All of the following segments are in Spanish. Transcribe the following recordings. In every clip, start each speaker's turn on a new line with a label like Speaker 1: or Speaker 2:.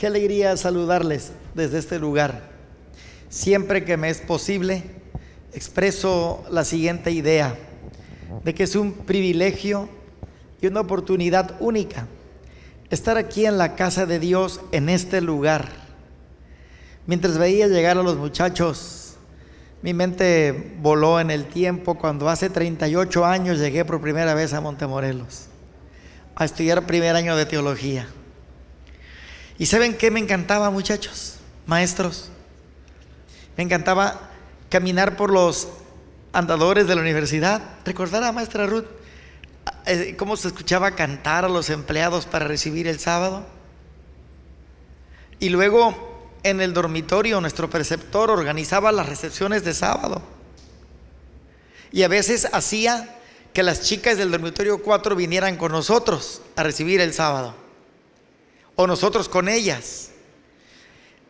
Speaker 1: Qué alegría saludarles desde este lugar. Siempre que me es posible, expreso la siguiente idea, de que es un privilegio y una oportunidad única estar aquí en la casa de Dios, en este lugar. Mientras veía llegar a los muchachos, mi mente voló en el tiempo cuando hace 38 años llegué por primera vez a Montemorelos a estudiar primer año de teología ¿Y saben qué me encantaba, muchachos, maestros? Me encantaba caminar por los andadores de la universidad, recordar a maestra Ruth eh, eh, cómo se escuchaba cantar a los empleados para recibir el sábado. Y luego en el dormitorio nuestro preceptor organizaba las recepciones de sábado. Y a veces hacía que las chicas del dormitorio 4 vinieran con nosotros a recibir el sábado nosotros con ellas.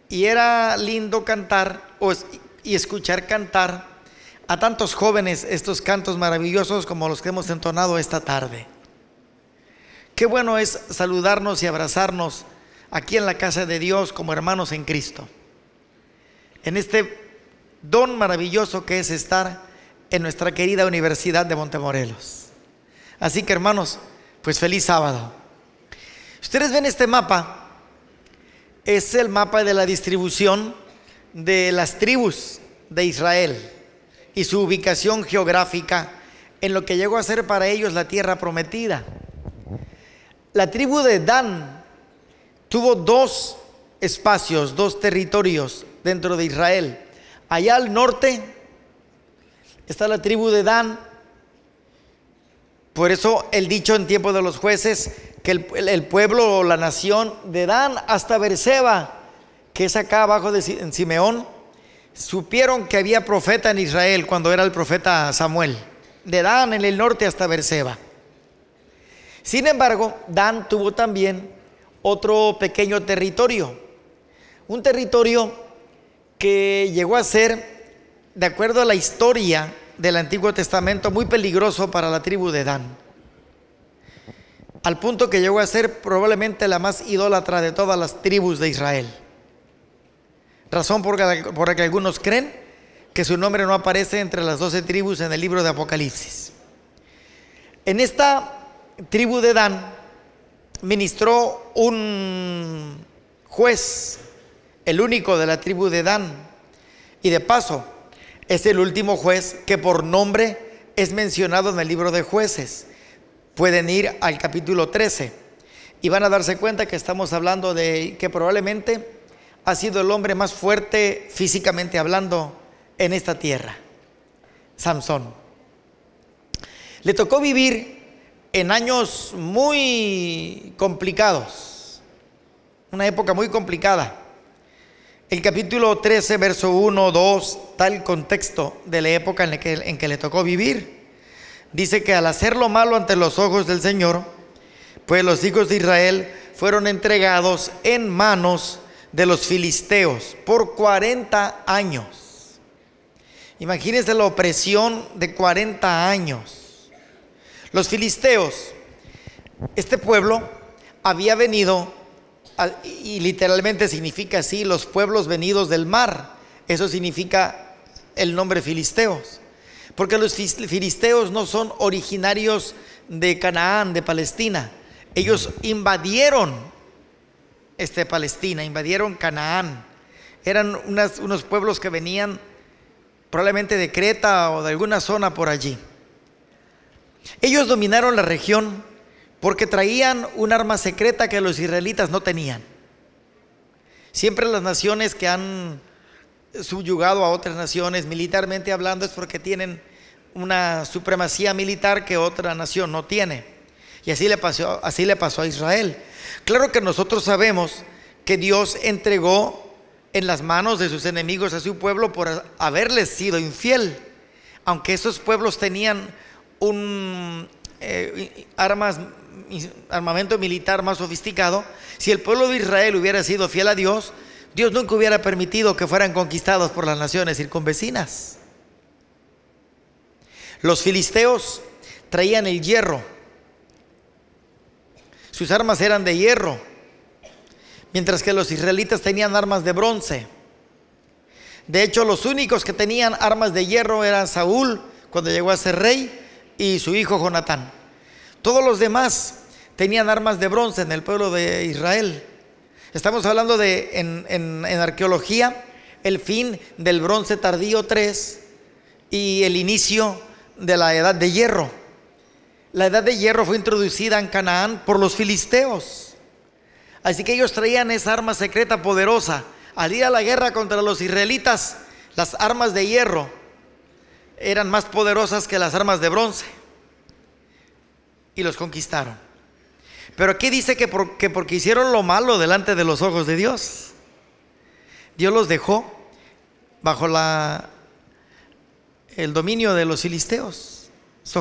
Speaker 1: Y era lindo cantar y escuchar cantar a tantos jóvenes estos cantos maravillosos como los que hemos entonado esta tarde. Qué bueno es saludarnos y abrazarnos aquí en la casa de Dios como hermanos en Cristo. En este don maravilloso que es estar en nuestra querida Universidad de Montemorelos. Así que hermanos, pues feliz sábado. Ustedes ven este mapa, es el mapa de la distribución de las tribus de Israel y su ubicación geográfica en lo que llegó a ser para ellos la tierra prometida. La tribu de Dan tuvo dos espacios, dos territorios dentro de Israel. Allá al norte está la tribu de Dan. Por eso el dicho en tiempo de los jueces, el, pueblo o la nación de Dan hasta Berseba, que es acá abajo de Simeón, supieron que había profeta en Israel cuando era el profeta Samuel, de Dan en el norte hasta Berseba. Sin embargo, Dan tuvo también otro pequeño territorio, un territorio que llegó a ser, de acuerdo a la historia del Antiguo Testamento, muy peligroso para la tribu de Dan al punto que llegó a ser probablemente la más idólatra de todas las tribus de Israel. Razón por la, que algunos creen que su nombre no aparece entre las doce tribus en el libro de Apocalipsis. En esta tribu de Dan ministró un juez, el único de la tribu de Dan, y de paso es el último juez que por nombre es mencionado en el libro de jueces pueden ir al capítulo 13 y van a darse cuenta que estamos hablando de que probablemente ha sido el hombre más fuerte físicamente hablando en esta tierra, Samson. Le tocó vivir en años muy complicados, una época muy complicada. El capítulo 13, verso 1, 2, tal contexto de la época en, la que, en que le tocó vivir dice que al hacer lo malo ante los ojos del Señor, pues los hijos de Israel fueron entregados en manos de los filisteos por 40 años. Imagínense la opresión de 40 años. Los filisteos, este pueblo había venido, y literalmente significa así, los pueblos venidos del mar. Eso significa el nombre filisteos. Porque los filisteos no son originarios de Canaán, de Palestina. Ellos invadieron este Palestina, invadieron Canaán. Eran unos pueblos que venían probablemente de Creta o de alguna zona por allí. Ellos dominaron la región porque traían un arma secreta que los israelitas no tenían. Siempre las naciones que han subyugado a otras naciones militarmente hablando es porque tienen una supremacía militar que otra nación no tiene. Y así le pasó, así le pasó a Israel. Claro que nosotros sabemos que Dios entregó en las manos de sus enemigos a su pueblo por haberles sido infiel. Aunque esos pueblos tenían un eh, armas, armamento militar más sofisticado, si el pueblo de Israel hubiera sido fiel a Dios, Dios nunca hubiera permitido que fueran conquistados por las naciones circunvecinas. Los filisteos traían el hierro. Sus armas eran de hierro, mientras que los israelitas tenían armas de bronce. De hecho, los únicos que tenían armas de hierro eran Saúl, cuando llegó a ser rey, y su hijo Jonatán. Todos los demás tenían armas de bronce en el pueblo de Israel. Estamos hablando de, en, en, en arqueología, el fin del bronce tardío 3 y el inicio de la edad de hierro. La edad de hierro fue introducida en Canaán por los filisteos. Así que ellos traían esa arma secreta poderosa. Al ir a la guerra contra los israelitas, las armas de hierro eran más poderosas que las armas de bronce. Y los conquistaron. Pero aquí dice que, porque hicieron lo malo delante de los ojos de Dios, Dios los dejó bajo la el dominio de los filisteos,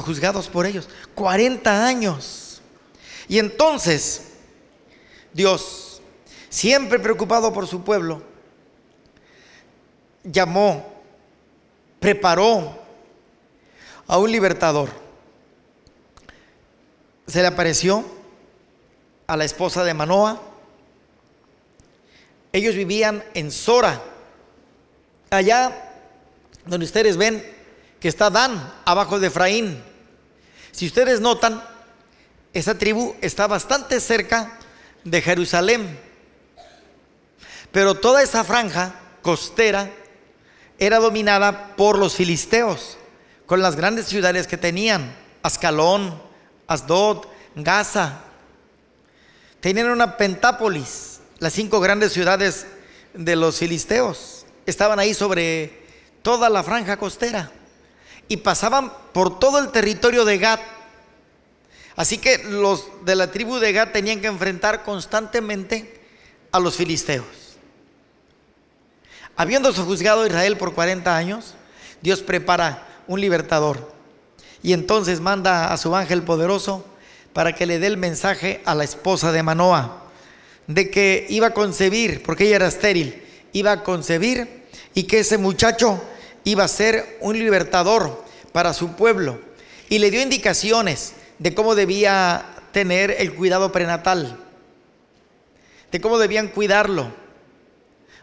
Speaker 1: juzgados por ellos, 40 años. Y entonces, Dios, siempre preocupado por su pueblo, llamó, preparó a un libertador. Se le apareció a la esposa de Manoa. Ellos vivían en Sora, allá donde ustedes ven que está Dan, abajo de Efraín. Si ustedes notan, esa tribu está bastante cerca de Jerusalén. Pero toda esa franja costera era dominada por los filisteos, con las grandes ciudades que tenían, Ascalón, Asdod, Gaza. Tenían una pentápolis, las cinco grandes ciudades de los filisteos. Estaban ahí sobre toda la franja costera y pasaban por todo el territorio de Gad. Así que los de la tribu de Gad tenían que enfrentar constantemente a los filisteos. Habiendo juzgado a Israel por 40 años, Dios prepara un libertador y entonces manda a su ángel poderoso para que le dé el mensaje a la esposa de Manoah de que iba a concebir, porque ella era estéril, iba a concebir y que ese muchacho iba a ser un libertador para su pueblo y le dio indicaciones de cómo debía tener el cuidado prenatal, de cómo debían cuidarlo.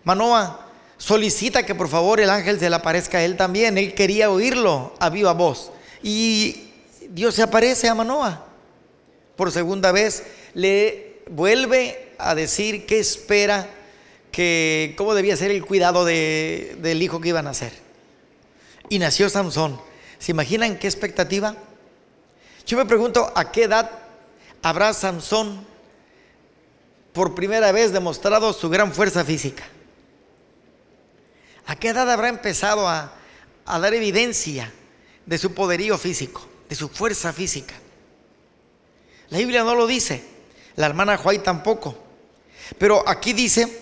Speaker 1: Manoa solicita que por favor el ángel se le aparezca a él también, él quería oírlo a viva voz. Y Dios se aparece a Manoa. Por segunda vez le vuelve a decir qué espera, que cómo debía ser el cuidado del hijo que iban a hacer y nació Sansón. ¿Se imaginan qué expectativa? Yo me pregunto a qué edad habrá Sansón por primera vez demostrado su gran fuerza física. ¿A qué edad habrá empezado a, dar evidencia de su poderío físico, de su fuerza física? La Biblia no lo dice, la hermana Juárez tampoco. Pero aquí dice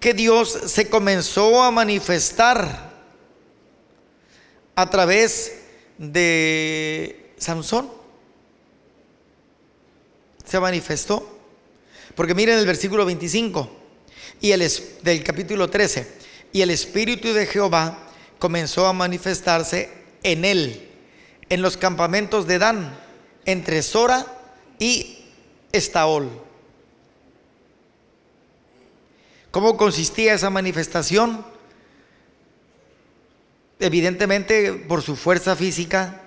Speaker 1: que Dios se comenzó a manifestar a través de Sansón. Se manifestó. Porque miren el versículo 25 y el, del capítulo 13. Y el Espíritu de Jehová comenzó a manifestarse en él, en los campamentos de Dan, entre Sora y Estaol. ¿Cómo consistía esa manifestación? evidentemente por su fuerza física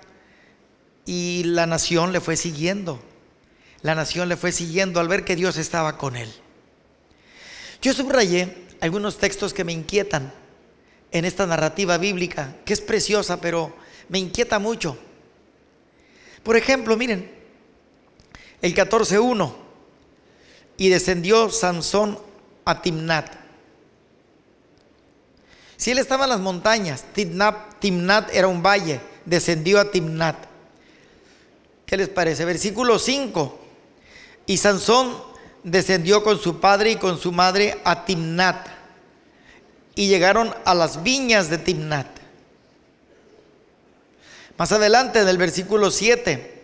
Speaker 1: y la nación le fue siguiendo. La nación le fue siguiendo al ver que Dios estaba con él. Yo subrayé algunos textos que me inquietan en esta narrativa bíblica, que es preciosa, pero me inquieta mucho. Por ejemplo, miren, el 14.1, y descendió Sansón a Timnat si él estaba en las montañas, Timnat, Timnat era un valle, descendió a Timnat. ¿Qué les parece? Versículo 5. Y Sansón descendió con su padre y con su madre a Timnat. Y llegaron a las viñas de Timnat. Más adelante, en el versículo 7,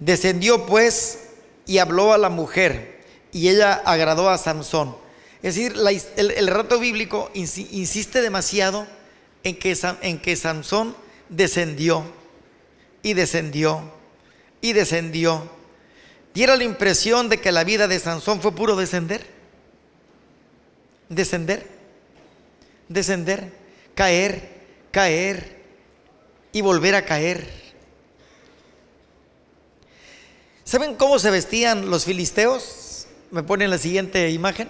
Speaker 1: descendió pues y habló a la mujer, y ella agradó a Sansón. Es decir, el, rato bíblico insiste demasiado en que, en que Sansón descendió y descendió y descendió. Diera la impresión de que la vida de Sansón fue puro descender. Descender, descender, caer, caer y volver a caer. ¿Saben cómo se vestían los filisteos? Me ponen la siguiente imagen.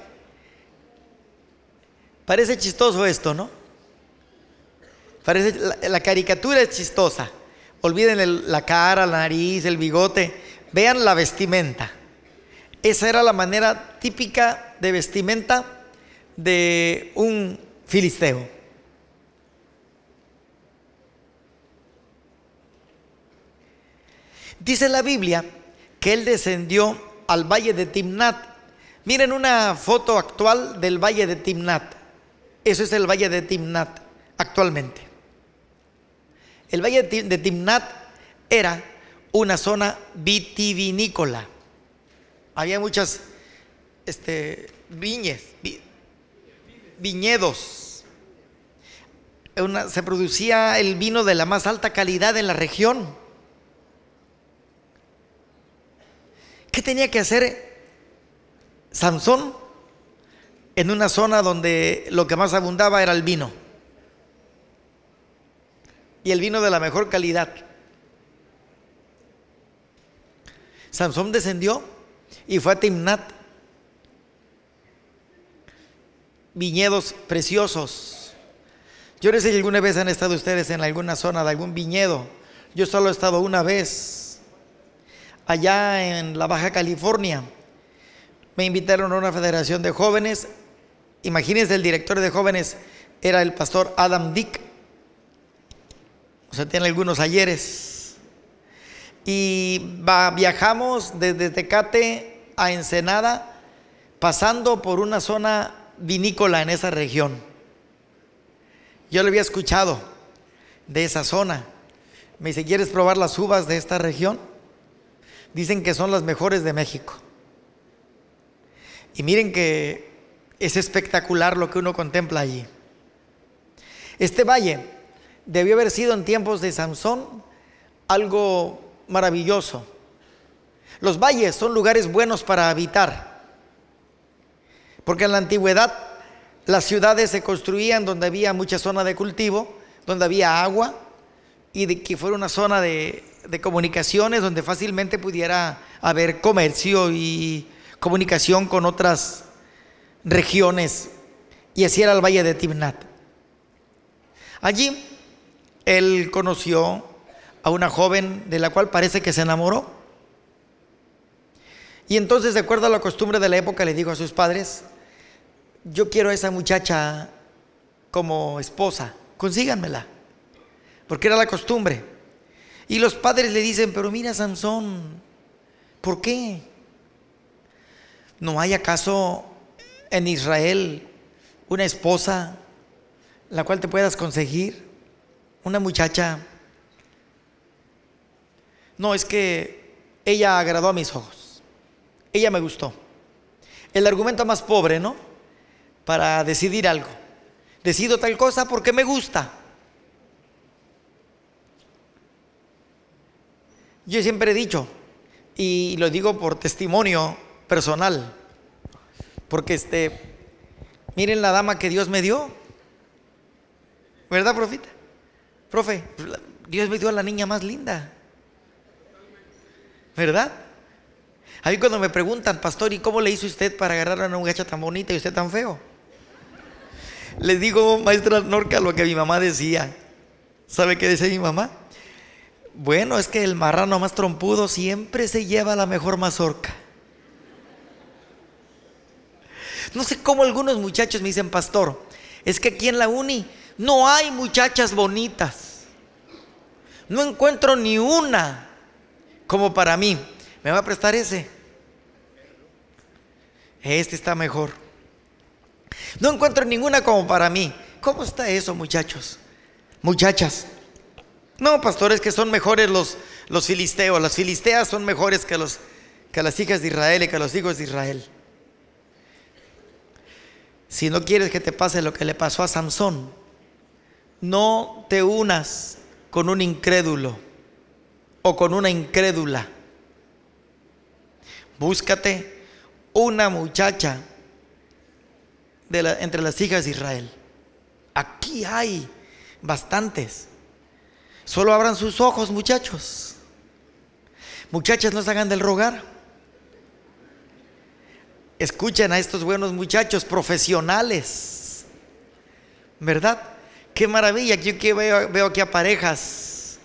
Speaker 1: Parece chistoso esto, ¿no? Parece, la, caricatura es chistosa. Olviden la cara, la nariz, el bigote. Vean la vestimenta. Esa era la manera típica de vestimenta de un filisteo. Dice la Biblia que él descendió al valle de Timnat. Miren una foto actual del valle de Timnat. Eso es el valle de Timnat actualmente. El valle de Timnat era una zona vitivinícola. Había muchas este, viñedos. se producía el vino de la más alta calidad en la región. ¿Qué tenía que hacer Sansón? en una zona donde lo que más abundaba era el vino. Y el vino de la mejor calidad. Sansón descendió y fue a Timnat. Viñedos preciosos. Yo no sé si alguna vez han estado ustedes en alguna zona de algún viñedo. Yo solo he estado una vez allá en la Baja California. Me invitaron a una federación de jóvenes Imagínense, el director de jóvenes era el pastor Adam Dick. O sea, tiene algunos ayeres. Y viajamos desde Tecate a Ensenada, pasando por una zona vinícola en esa región. Yo lo había escuchado de esa zona. Me dice, ¿quieres probar las uvas de esta región? Dicen que son las mejores de México. Y miren que es espectacular lo que uno contempla allí. Este valle debió haber sido en tiempos de Sansón algo maravilloso. Los valles son lugares buenos para habitar, porque en la antigüedad las ciudades se construían donde había mucha zona de cultivo, donde había agua y que fuera una zona de, de comunicaciones donde fácilmente pudiera haber comercio y comunicación con otras regiones, y así era el valle de timnat Allí él conoció a una joven de la cual parece que se enamoró. Y entonces, de acuerdo a la costumbre de la época, le dijo a sus padres, yo quiero a esa muchacha como esposa, consíganmela, porque era la costumbre. Y los padres le dicen, pero mira Sansón, ¿por qué? ¿No hay acaso en Israel una esposa la cual te puedas conseguir, una muchacha. No, es que ella agradó a mis ojos, ella me gustó. El argumento más pobre, ¿no? Para decidir algo. Decido tal cosa porque me gusta. Yo siempre he dicho, y lo digo por testimonio personal, porque este, miren la dama que Dios me dio. ¿Verdad, profita? Profe, Dios me dio a la niña más linda. ¿Verdad? A mí cuando me preguntan, pastor, ¿y cómo le hizo usted para agarrar a una muchacha tan bonita y usted tan feo? Les digo, maestra Norca, lo que mi mamá decía. ¿Sabe qué decía mi mamá? Bueno, es que el marrano más trompudo siempre se lleva la mejor mazorca. No sé cómo algunos muchachos me dicen, pastor, es que aquí en la uni no hay muchachas bonitas. No encuentro ni una como para mí. ¿Me va a prestar ese? Este está mejor. No encuentro ninguna como para mí. ¿Cómo está eso, muchachos? Muchachas. No, pastores, que son mejores los, los filisteos. Las filisteas son mejores que, los, que las hijas de Israel y que los hijos de Israel. Si no quieres que te pase lo que le pasó a Sansón, no te unas con un incrédulo o con una incrédula. Búscate una muchacha de entre las hijas de Israel. Aquí hay bastantes. Solo abran sus ojos, muchachos. Muchachas, no se hagan del rogar. Escuchen a estos buenos muchachos profesionales. ¿Verdad? Qué maravilla. Yo que veo, aquí a parejas.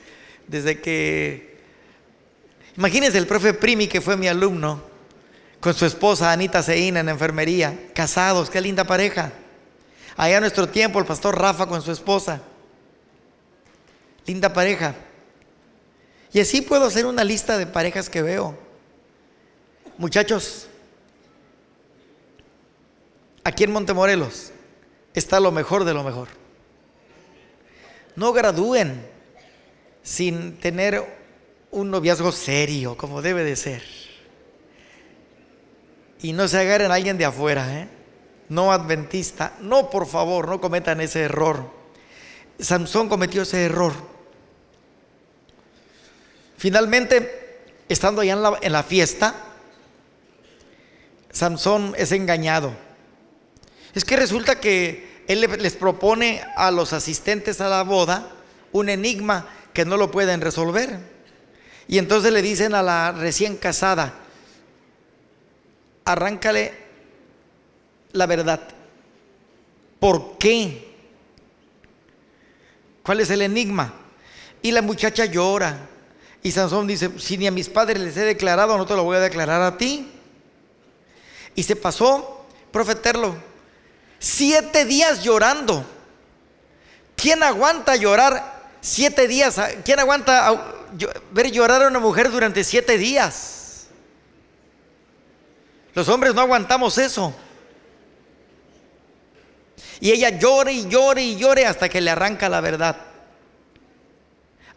Speaker 1: Desde que. Imagínense el profe Primi, que fue mi alumno, con su esposa Anita Seina en enfermería. Casados, qué linda pareja. Allá a nuestro tiempo, el pastor Rafa con su esposa. Linda pareja. Y así puedo hacer una lista de parejas que veo. Muchachos, aquí en Montemorelos está lo mejor de lo mejor. No gradúen sin tener un noviazgo serio, como debe de ser. Y no se agarren a alguien de afuera, ¿eh? no adventista. No, por favor, no cometan ese error. Sansón cometió ese error. Finalmente, estando allá en la, en la fiesta, Sansón es engañado es que resulta que él les propone a los asistentes a la boda un enigma que no lo pueden resolver. Y entonces le dicen a la recién casada, arráncale la verdad. ¿Por qué? ¿Cuál es el enigma? Y la muchacha llora. Y Sansón dice, si ni a mis padres les he declarado, no te lo voy a declarar a ti. Y se pasó profeterlo siete días llorando. ¿Quién aguanta llorar siete días? ¿Quién aguanta ver llorar a una mujer durante siete días? Los hombres no aguantamos eso. Y ella llore y llore y llore hasta que le arranca la verdad.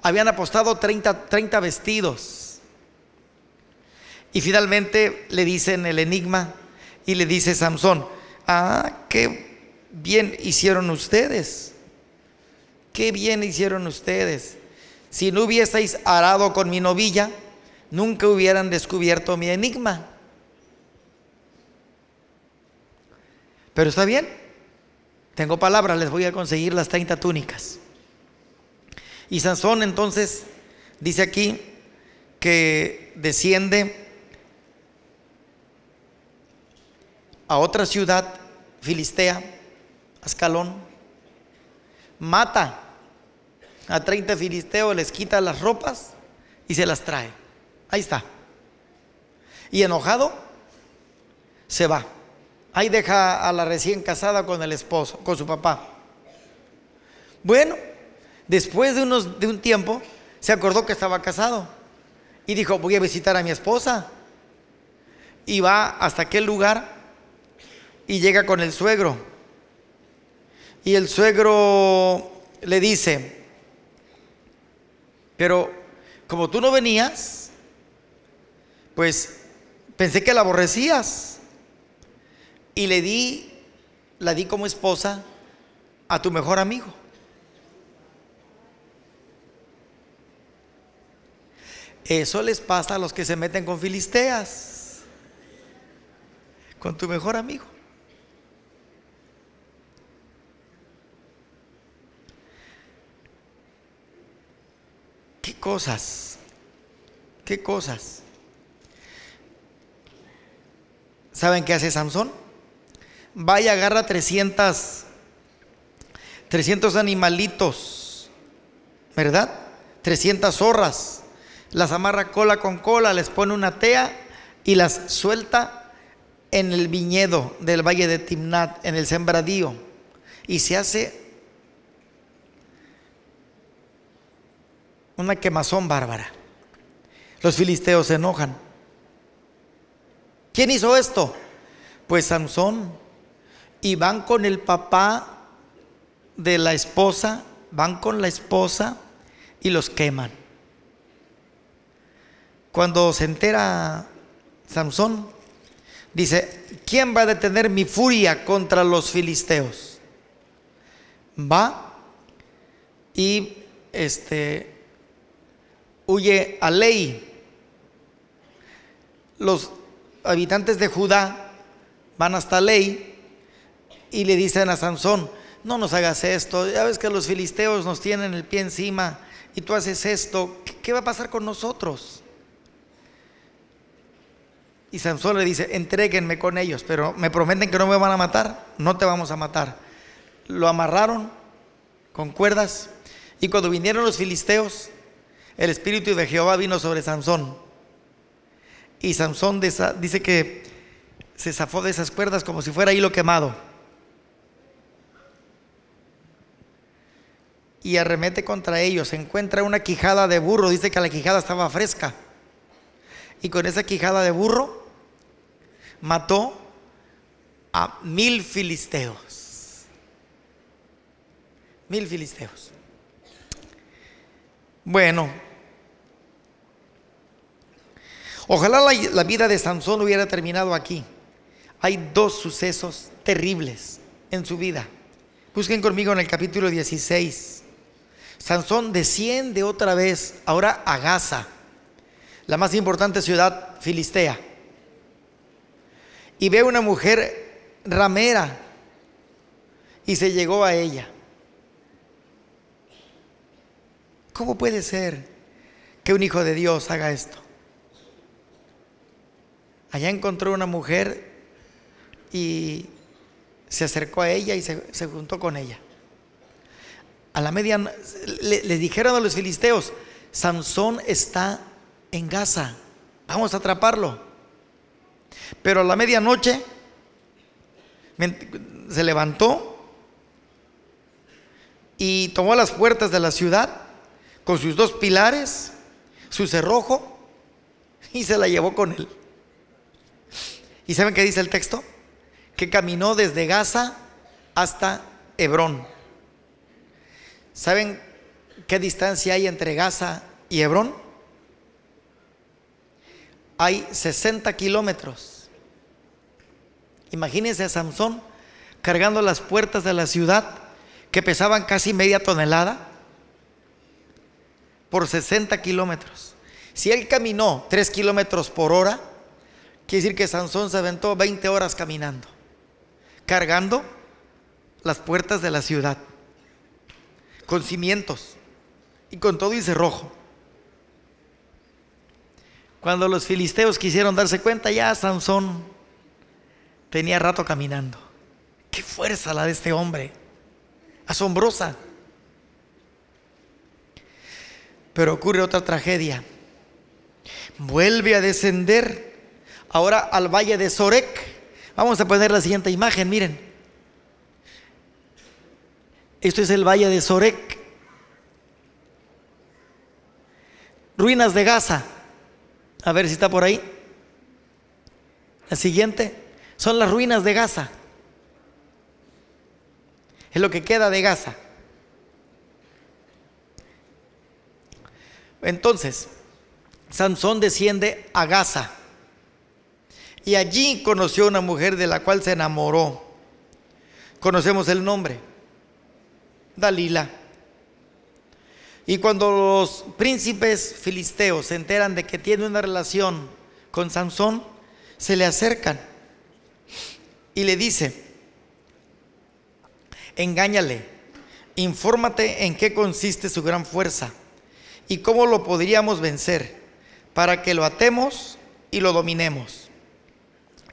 Speaker 1: Habían apostado 30, 30 vestidos. Y finalmente le dicen el enigma y le dice Samson, ah, qué bien hicieron ustedes. Qué bien hicieron ustedes. Si no hubieseis arado con mi novilla, nunca hubieran descubierto mi enigma. Pero está bien. Tengo palabras, les voy a conseguir las 30 túnicas. Y Sansón entonces dice aquí que desciende a otra ciudad Filistea, Ascalón, mata a 30 filisteos, les quita las ropas y se las trae. Ahí está. Y enojado, se va. Ahí deja a la recién casada con el esposo, con su papá. Bueno, después de, unos, de un tiempo, se acordó que estaba casado y dijo, voy a visitar a mi esposa. Y va hasta aquel lugar y llega con el suegro. Y el suegro le dice, pero como tú no venías, pues pensé que la aborrecías. Y le di, la di como esposa a tu mejor amigo. Eso les pasa a los que se meten con filisteas, con tu mejor amigo. cosas? ¿Qué cosas? ¿Saben qué hace Sansón? Va y agarra 300, 300 animalitos, ¿verdad? 300 zorras. Las amarra cola con cola, les pone una tea y las suelta en el viñedo del valle de Timnat, en el sembradío. Y se hace una quemazón bárbara. Los filisteos se enojan. ¿Quién hizo esto? Pues Sansón. Y van con el papá de la esposa, van con la esposa y los queman. Cuando se entera Sansón, dice, ¿quién va a detener mi furia contra los filisteos? Va y este huye a Ley. Los habitantes de Judá van hasta Ley y le dicen a Sansón, no nos hagas esto, ya ves que los filisteos nos tienen el pie encima y tú haces esto, ¿qué va a pasar con nosotros? Y Sansón le dice, entréguenme con ellos, pero me prometen que no me van a matar, no te vamos a matar. Lo amarraron con cuerdas y cuando vinieron los filisteos, el Espíritu de Jehová vino sobre Sansón. Y Sansón dice que se zafó de esas cuerdas como si fuera hilo quemado. Y arremete contra ellos. Encuentra una quijada de burro. Dice que la quijada estaba fresca. Y con esa quijada de burro mató a mil filisteos. Mil filisteos. Bueno, Ojalá la, vida de Sansón hubiera terminado aquí. Hay dos sucesos terribles en su vida. Busquen conmigo en el capítulo 16. Sansón desciende otra vez, ahora a Gaza, la más importante ciudad filistea. Y ve una mujer ramera y se llegó a ella. ¿Cómo puede ser que un hijo de Dios haga esto? Allá encontró una mujer y se acercó a ella y se, juntó con ella. A la media le, le dijeron a los filisteos, Sansón está en Gaza, vamos a atraparlo. Pero a la medianoche se levantó y tomó las puertas de la ciudad con sus dos pilares, su cerrojo, y se la llevó con él. ¿Y saben qué dice el texto? Que caminó desde Gaza hasta Hebrón. ¿Saben qué distancia hay entre Gaza y Hebrón? Hay 60 kilómetros. Imagínense a Sansón cargando las puertas de la ciudad que pesaban casi media tonelada por 60 kilómetros. Si él caminó 3 kilómetros por hora, Quiere decir que Sansón se aventó 20 horas caminando, cargando las puertas de la ciudad, con cimientos y con todo y cerrojo. Cuando los filisteos quisieron darse cuenta, ya Sansón tenía rato caminando. Qué fuerza la de este hombre, asombrosa. Pero ocurre otra tragedia. Vuelve a descender ahora al valle de Sorek. Vamos a poner la siguiente imagen, miren. Esto es el valle de Sorek. Ruinas de Gaza. A ver si está por ahí. La siguiente son las ruinas de Gaza. Es lo que queda de Gaza. Entonces, Sansón desciende a Gaza. Y allí conoció una mujer de la cual se enamoró. Conocemos el nombre, Dalila. Y cuando los príncipes filisteos se enteran de que tiene una relación con Sansón, se le acercan y le dice, engáñale, infórmate en qué consiste su gran fuerza y cómo lo podríamos vencer para que lo atemos y lo dominemos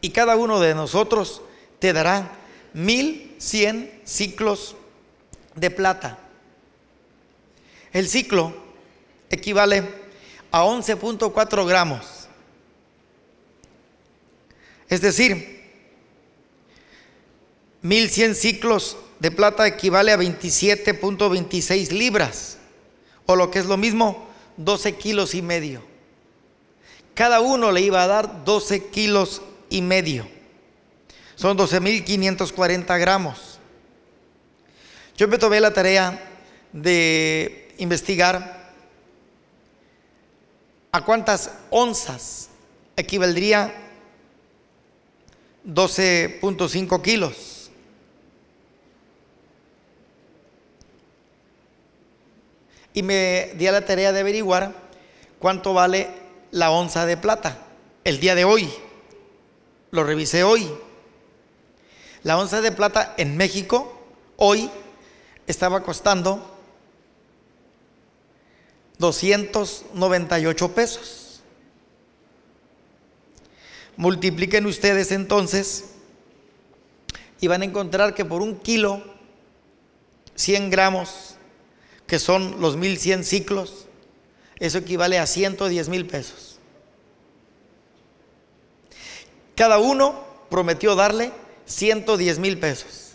Speaker 1: y cada uno de nosotros te dará 1100 ciclos de plata. El ciclo equivale a 11.4 gramos. Es decir, 1100 ciclos de plata equivale a 27.26 libras, o lo que es lo mismo, 12 kilos y medio. Cada uno le iba a dar 12 kilos y medio. Son 12.540 gramos. Yo me tomé la tarea de investigar a cuántas onzas equivaldría 12.5 kilos. Y me di a la tarea de averiguar cuánto vale la onza de plata el día de hoy lo revisé hoy. La onza de plata en México hoy estaba costando 298 pesos. Multipliquen ustedes entonces y van a encontrar que por un kilo, 100 gramos, que son los 1100 ciclos, eso equivale a 110 mil pesos. Cada uno prometió darle 110 mil pesos.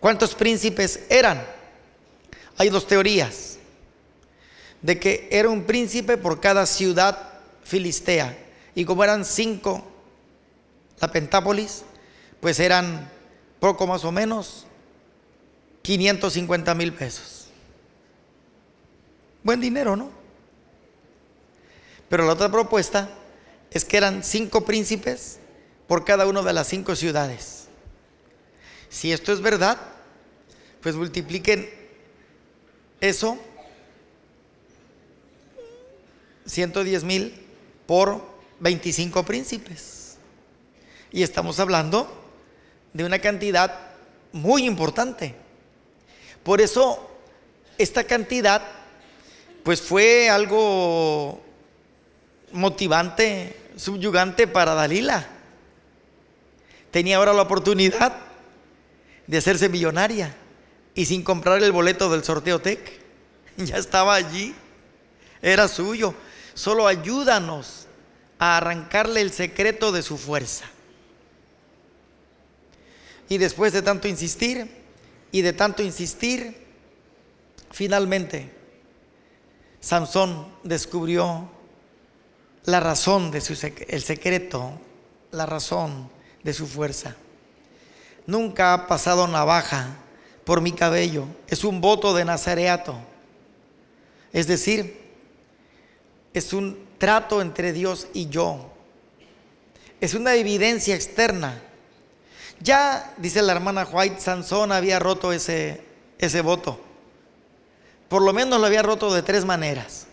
Speaker 1: ¿Cuántos príncipes eran? Hay dos teorías. De que era un príncipe por cada ciudad filistea. Y como eran cinco, la Pentápolis, pues eran poco más o menos 550 mil pesos. Buen dinero, ¿no? Pero la otra propuesta es que eran cinco príncipes por cada una de las cinco ciudades. Si esto es verdad, pues multipliquen eso, 110 mil, por 25 príncipes. Y estamos hablando de una cantidad muy importante. Por eso, esta cantidad, pues fue algo motivante, subyugante para Dalila tenía ahora la oportunidad de hacerse millonaria y sin comprar el boleto del sorteo TEC. Ya estaba allí, era suyo. Solo ayúdanos a arrancarle el secreto de su fuerza. Y después de tanto insistir y de tanto insistir, finalmente Sansón descubrió la razón de su el secreto, la razón de su fuerza. Nunca ha pasado navaja por mi cabello. Es un voto de nazareato. Es decir, es un trato entre Dios y yo. Es una evidencia externa. Ya, dice la hermana White, Sansón había roto ese, ese voto. Por lo menos lo había roto de tres maneras.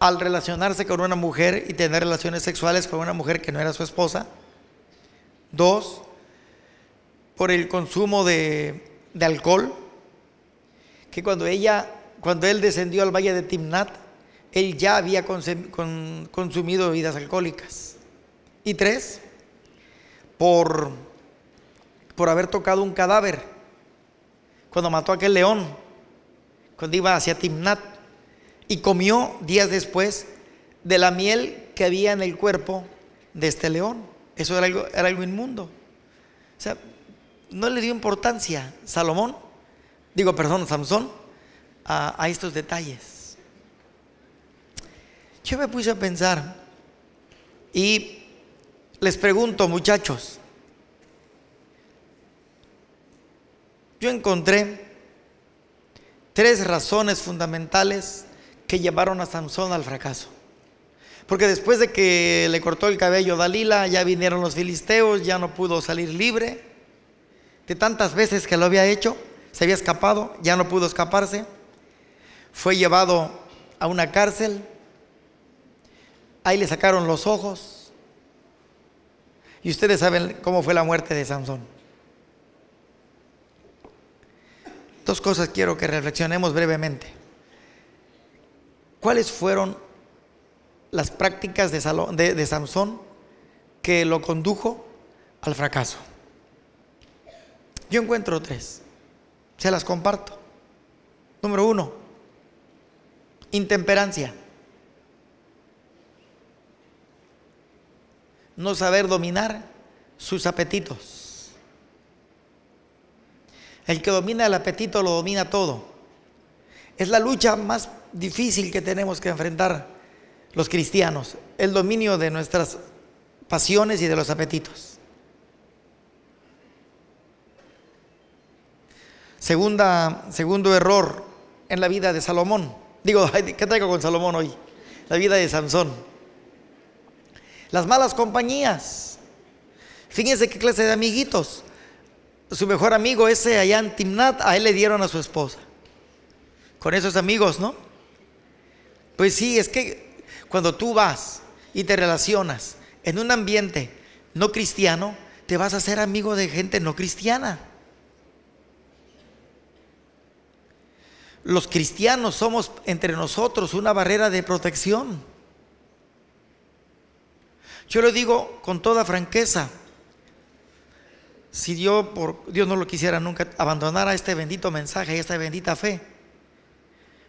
Speaker 1: Al relacionarse con una mujer y tener relaciones sexuales con una mujer que no era su esposa Dos, por el consumo de, alcohol, que cuando ella, cuando él descendió al valle de Timnat, él ya había consumido bebidas alcohólicas. Y tres, por, por haber tocado un cadáver cuando mató a aquel león, cuando iba hacia Timnat, y comió días después de la miel que había en el cuerpo de este león eso era algo, inmundo. O sea, no le dio importancia Salomón, digo, perdón, Samson, a, a estos detalles. Yo me puse a pensar y les pregunto, muchachos, yo encontré tres razones fundamentales que llevaron a Samson al fracaso. Porque después de que le cortó el cabello Dalila, ya vinieron los filisteos, ya no pudo salir libre. De tantas veces que lo había hecho, se había escapado, ya no pudo escaparse. Fue llevado a una cárcel. Ahí le sacaron los ojos. Y ustedes saben cómo fue la muerte de Sansón. Dos cosas quiero que reflexionemos brevemente. ¿Cuáles fueron las prácticas de, de, que lo condujo al fracaso. Yo encuentro tres. Se las comparto. Número uno, intemperancia. No saber dominar sus apetitos. El que domina el apetito lo domina todo. Es la lucha más difícil que tenemos que enfrentar los cristianos, el dominio de nuestras pasiones y de los apetitos. Segunda, segundo error en la vida de Salomón. Digo, ¿qué traigo con Salomón hoy? La vida de Sansón. Las malas compañías. Fíjense qué clase de amiguitos. Su mejor amigo, ese allá Timnat, a él le dieron a su esposa. Con esos amigos, ¿no? Pues sí, es que cuando tú vas y te relacionas en un ambiente no cristiano, te vas a ser amigo de gente no cristiana. Los cristianos somos entre nosotros una barrera de protección. Yo lo digo con toda franqueza. Si por Dios no lo quisiera nunca, abandonara este bendito mensaje y esta bendita fe,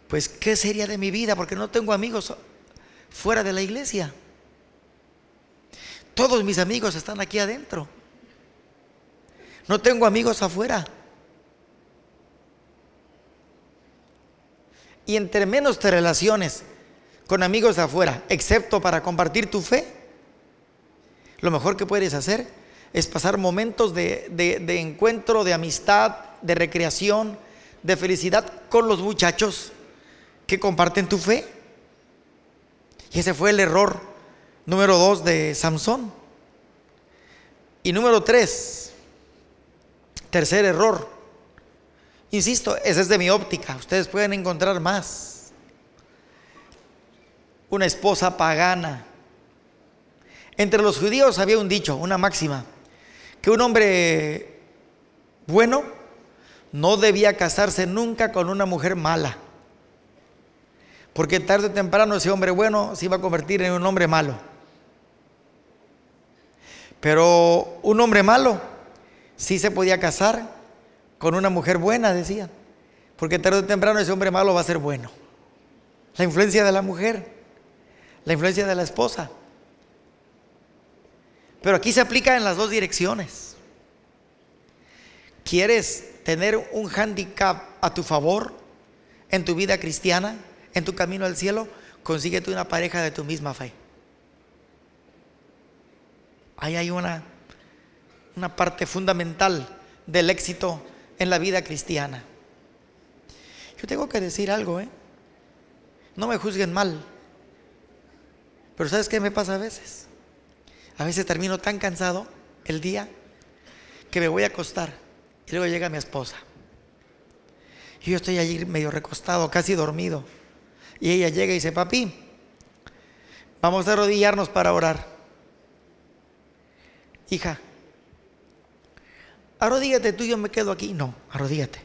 Speaker 1: pues ¿qué sería de mi vida? Porque no tengo amigos fuera de la iglesia. Todos mis amigos están aquí adentro. No tengo amigos afuera. Y entre menos te relaciones con amigos afuera, excepto para compartir tu fe, lo mejor que puedes hacer es pasar momentos de, de, de encuentro, de amistad, de recreación, de felicidad con los muchachos que comparten tu fe. Y ese fue el error número dos de Samson. Y número tres, tercer error. Insisto, ese es de mi óptica. Ustedes pueden encontrar más. Una esposa pagana. Entre los judíos había un dicho, una máxima, que un hombre bueno no debía casarse nunca con una mujer mala. Porque tarde o temprano ese hombre bueno se iba a convertir en un hombre malo. Pero un hombre malo sí se podía casar con una mujer buena, decía. Porque tarde o temprano ese hombre malo va a ser bueno. La influencia de la mujer, la influencia de la esposa. Pero aquí se aplica en las dos direcciones. ¿Quieres tener un handicap a tu favor en tu vida cristiana? en tu camino al cielo, consíguete una pareja de tu misma fe. Ahí hay una, una parte fundamental del éxito en la vida cristiana. Yo tengo que decir algo, ¿eh? No me juzguen mal. Pero ¿sabes qué me pasa a veces? A veces termino tan cansado el día que me voy a acostar y luego llega mi esposa. Y yo estoy allí medio recostado, casi dormido. Y ella llega y dice, papi, vamos a arrodillarnos para orar. Hija, arrodíllate tú, yo me quedo aquí. No, arrodíllate.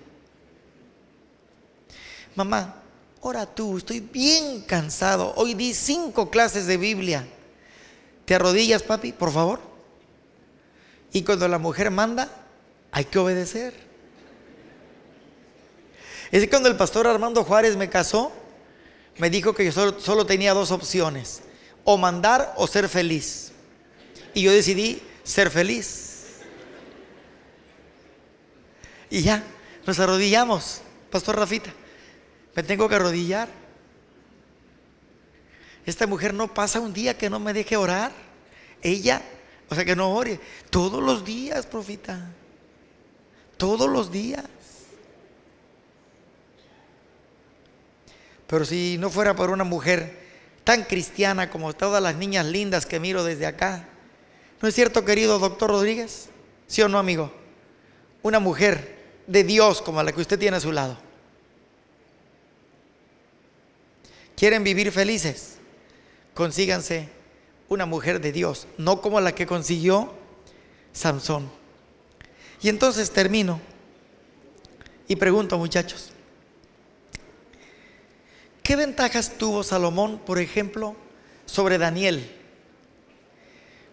Speaker 1: Mamá, ora tú, estoy bien cansado. Hoy di cinco clases de Biblia. ¿Te arrodillas, papi, por favor? Y cuando la mujer manda, hay que obedecer. Es que cuando el pastor Armando Juárez me casó, me dijo que yo solo, solo tenía dos opciones, o mandar o ser feliz. Y yo decidí ser feliz. Y ya, nos arrodillamos, Pastor Rafita. Me tengo que arrodillar. Esta mujer no pasa un día que no me deje orar. Ella, o sea, que no ore. Todos los días, profita. Todos los días. Pero si no fuera por una mujer tan cristiana como todas las niñas lindas que miro desde acá, ¿no es cierto, querido doctor Rodríguez? ¿Sí o no, amigo? Una mujer de Dios como la que usted tiene a su lado. ¿Quieren vivir felices? Consíganse una mujer de Dios, no como la que consiguió Sansón. Y entonces termino y pregunto, muchachos, ¿Qué ventajas tuvo Salomón, por ejemplo, sobre Daniel?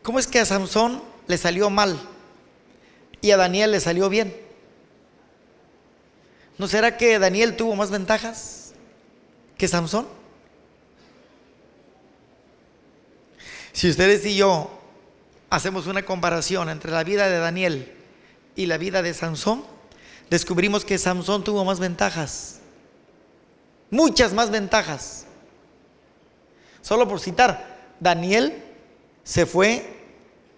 Speaker 1: ¿Cómo es que a Sansón le salió mal y a Daniel le salió bien? ¿No será que Daniel tuvo más ventajas que Sansón? Si ustedes y yo hacemos una comparación entre la vida de Daniel y la vida de Sansón, descubrimos que Sansón tuvo más ventajas Muchas más ventajas. Solo por citar, Daniel se fue,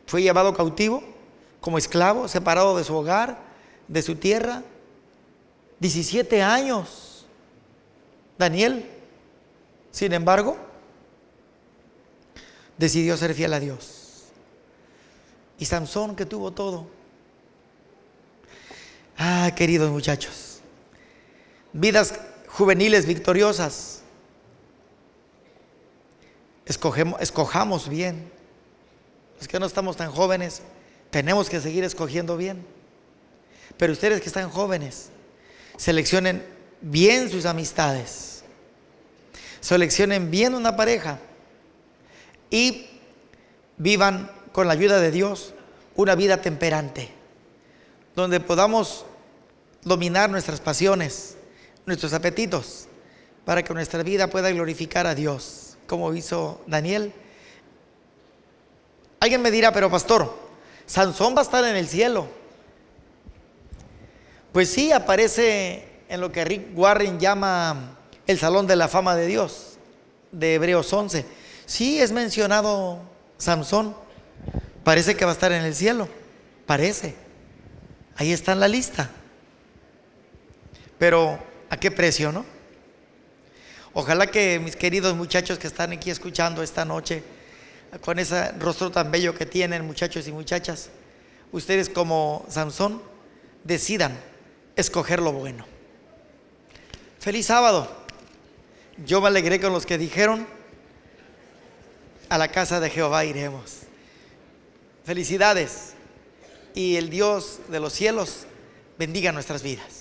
Speaker 1: fue llevado cautivo como esclavo, separado de su hogar, de su tierra. 17 años. Daniel, sin embargo, decidió ser fiel a Dios. Y Sansón que tuvo todo. Ah, queridos muchachos, vidas juveniles victoriosas. Escogemos, escojamos bien. es que no estamos tan jóvenes, tenemos que seguir escogiendo bien. Pero ustedes que están jóvenes, seleccionen bien sus amistades. Seleccionen bien una pareja y vivan con la ayuda de Dios una vida temperante, donde podamos dominar nuestras pasiones, nuestros apetitos, para que nuestra vida pueda glorificar a Dios, como hizo Daniel. Alguien me dirá, pero pastor, Sansón va a estar en el cielo. Pues sí, aparece en lo que Rick Warren llama el Salón de la Fama de Dios, de Hebreos 11. Sí, es mencionado Sansón. Parece que va a estar en el cielo. Parece. Ahí está en la lista. Pero ¿A qué precio, no? Ojalá que mis queridos muchachos que están aquí escuchando esta noche, con ese rostro tan bello que tienen, muchachos y muchachas, ustedes como Sansón, decidan escoger lo bueno. Feliz sábado. Yo me alegré con los que dijeron, a la casa de Jehová iremos. Felicidades. Y el Dios de los cielos bendiga nuestras vidas.